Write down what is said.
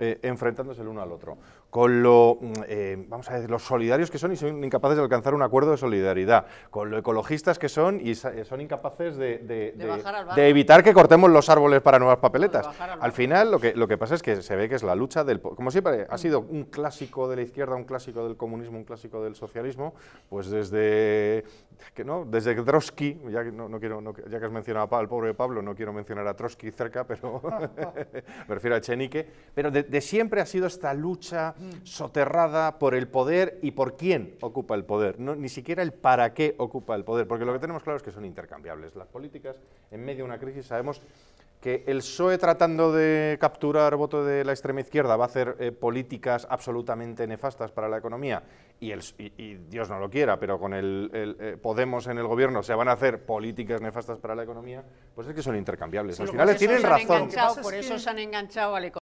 Eh, enfrentándose el uno al otro, con lo, mm, eh, vamos a decir, los solidarios que son y son incapaces de alcanzar un acuerdo de solidaridad, con lo ecologistas que son y eh, son incapaces de, evitar que cortemos los árboles para nuevas papeletas. Al, final lo que, lo que pasa es que se ve que es la lucha del... Como siempre, ha sido un clásico de la izquierda, un clásico del comunismo, un clásico del socialismo, pues desde, que no, desde Trotsky, ya que, no, quiero, ya que has mencionado al pobre Pablo, no quiero mencionar a Trotsky cerca, pero me refiero a Chenique, pero de, de siempre ha sido esta lucha mm. soterrada por el poder y por quién ocupa el poder, no, ni siquiera el para qué ocupa el poder, porque lo que tenemos claro es que son intercambiables. Las políticas, en medio de una crisis, sabemos que el PSOE tratando de capturar voto de la extrema izquierda va a hacer eh, políticas absolutamente nefastas para la economía y, el, Dios no lo quiera, pero con el, eh, Podemos en el gobierno se van a hacer políticas nefastas para la economía, pues es que son intercambiables. Al final tienen razón. Por eso se han enganchado al